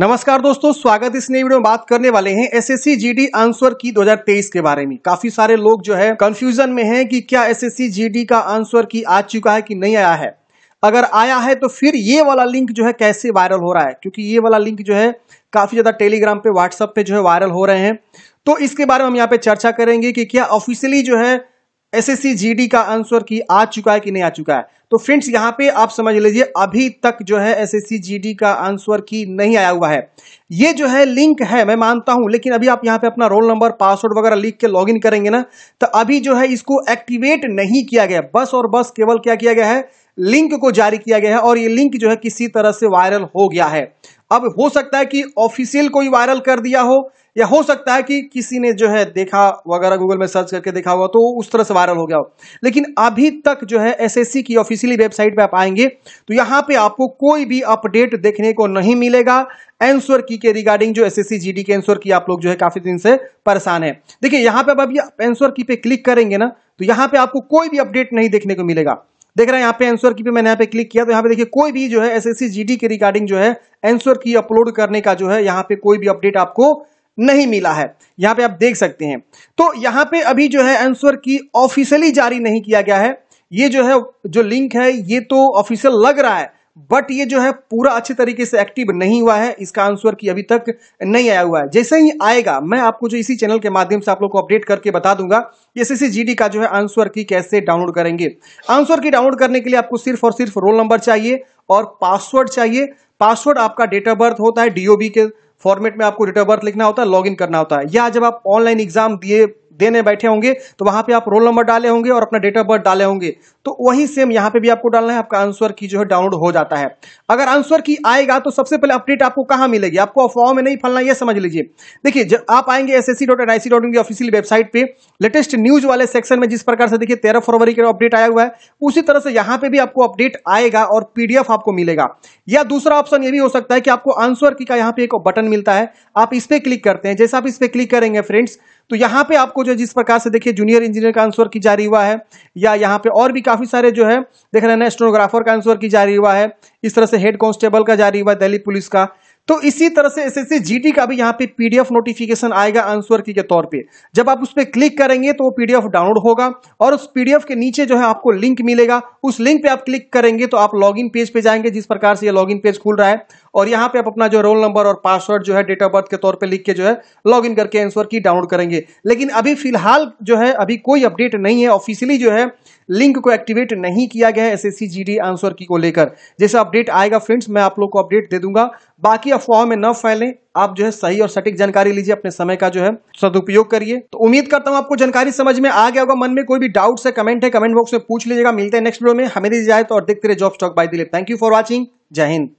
नमस्कार दोस्तों स्वागत इस नई वीडियो में बात करने वाले हैं एसएससी जीडी आंसर की 2023 के बारे में काफी सारे लोग जो है कंफ्यूजन में हैं कि क्या एसएससी जीडी का आंसर की आ चुका है कि नहीं आया है अगर आया है तो फिर ये वाला लिंक जो है कैसे वायरल हो रहा है क्योंकि ये वाला लिंक जो है काफी ज्यादा टेलीग्राम पे व्हाट्सएप पे जो है वायरल हो रहे हैं तो इसके बारे में हम यहाँ पे चर्चा करेंगे कि क्या ऑफिशियली जो है एसएससी जीडी का आंसर की आ चुका है कि नहीं आ चुका है तो फ्रेंड्स यहां पे आप समझ लीजिए अभी तक जो है एसएससी जीडी का आंसर की नहीं आया हुआ है ये जो है लिंक है मैं मानता हूं लेकिन अभी आप यहां पे अपना रोल नंबर पासवर्ड वगैरह लिख के लॉगिन करेंगे ना तो अभी जो है इसको एक्टिवेट नहीं किया गया बस और बस केवल क्या किया गया है लिंक को जारी किया गया है और ये लिंक जो है किसी तरह से वायरल हो गया है अब हो सकता है कि ऑफिशियल कोई वायरल कर दिया हो या हो सकता है कि किसी ने जो है देखा वगैरह गूगल में सर्च करके देखा होगा तो उस तरह से वायरल हो गया हो लेकिन अभी तक जो है एसएससी की ऑफिशियली वेबसाइट पे आप आएंगे तो यहां पे आपको कोई भी अपडेट देखने को नहीं मिलेगा एंसर की के रिगार्डिंग जो एसएससी जीडी के एंसर की आप लोग जो है काफी दिन से परेशान है देखिए यहां पर अब अभी एंसर की पे क्लिक करेंगे ना तो यहां पे आपको कोई भी अपडेट नहीं देखने को मिलेगा देख रहे हैं यहाँ पे एंसर की पे मैंने यहाँ पे क्लिक किया तो यहाँ पे देखिए कोई भी जो है एसएससी जीडी के रिगार्डिंग जो है एंसर की अपलोड करने का जो है यहाँ पे कोई भी अपडेट आपको नहीं मिला है यहाँ पे आप देख सकते हैं तो यहाँ पे अभी जो है एंसर की ऑफिशियली जारी नहीं किया गया है ये जो है जो लिंक है ये तो ऑफिशियल लग रहा है बट ये जो है पूरा अच्छे तरीके से एक्टिव नहीं हुआ है इसका आंसर की अभी तक नहीं आया हुआ है जैसे ही आएगा मैं आपको जो इसी चैनल के माध्यम से आप लोग को अपडेट करके बता दूंगा जीडी का जो है आंसर की कैसे डाउनलोड करेंगे आंसर की डाउनलोड करने के लिए आपको सिर्फ और सिर्फ रोल नंबर चाहिए और पासवर्ड चाहिए पासवर्ड आपका डेट ऑफ बर्थ होता है डीओबी के फॉर्मेट में आपको डेट ऑफ बर्थ लिखना होता है लॉग करना होता है या जब आप ऑनलाइन एग्जाम दिए देने बैठे होंगे तो वहां पे आप रोल नंबर डाले होंगे और अपना डेट ऑफ बर्थ डाले होंगे तो वही सेम यहाँ पे भी आपको डालना है आपका आंसर की जो है डाउनलोड हो जाता है अगर आंसर की आएगा तो सबसे पहले अपडेट आपको कहाँ मिलेगी आपको अफवाह में नहीं फलना यह समझ लीजिए देखिए जब आप आएंगे एस एस की ऑफिशियल वेबसाइट पे लेटेस्ट न्यूज वाले सेक्शन में जिस प्रकार से देखिए तेरह फरवरी का अपडेट आया हुआ है उसी तरह से यहाँ पे भी आपको अपडेट आएगा और पीडीएफ आपको मिलेगा या दूसरा ऑप्शन ये भी हो सकता है कि आपको आंसर की का यहाँ पे एक बटन मिलता है आप इस पर क्लिक करते हैं जैसे आप इस पर क्लिक करेंगे फ्रेंड्स तो यहाँ पे आपको जो जिस प्रकार से देखिए जूनियर इंजीनियर का आंसर की जारी हुआ है या यहाँ पे और भी काफी काफ़ी सारे जो है देख रहे हैं स्टोनोग्राफर का आंसर की जारी हुआ है इस तरह से हेड कांस्टेबल का जारी हुआ है दिल्ली पुलिस का तो इसी तरह से एसएससी जीटी का भी यहाँ पे पीडीएफ नोटिफिकेशन आएगा आंसर की के तौर पे जब आप उस पर क्लिक करेंगे तो वो पीडीएफ डाउनलोड होगा और उस पीडीएफ के नीचे जो है आपको लिंक मिलेगा उस लिंक पे आप क्लिक करेंगे तो आप लॉगिन पेज पे जाएंगे जिस प्रकार से ये लॉगिन पेज खुल रहा है और यहाँ पे आप अपना जो रोल नंबर और पासवर्ड जो है डेट ऑफ बर्थ के तौर पर लिख के जो है लॉग इन करके आंसर की डाउनलोड करेंगे लेकिन अभी फिलहाल जो है अभी कोई अपडेट नहीं है ऑफिशियली जो है लिंक को एक्टिवेट नहीं किया गया है एस जीडी आंसर की को लेकर जैसे अपडेट आएगा फ्रेंड्स मैं आप लोग को अपडेट दे दूंगा बाकी अफवाह में न फैलें आप जो है सही और सटीक जानकारी लीजिए अपने समय का जो है सदुपयोग करिए तो उम्मीद करता हूं आपको जानकारी समझ में आ गया होगा मन में कोई भी डाउट है कमेंट है कमेंट बॉक्स में पूछ लीजिएगा मिलते हैं नेक्स्ट वीडियो में हमें दीजिए जाए तो और देखते रहे job stock by Dilip thank you for watching जय हिंद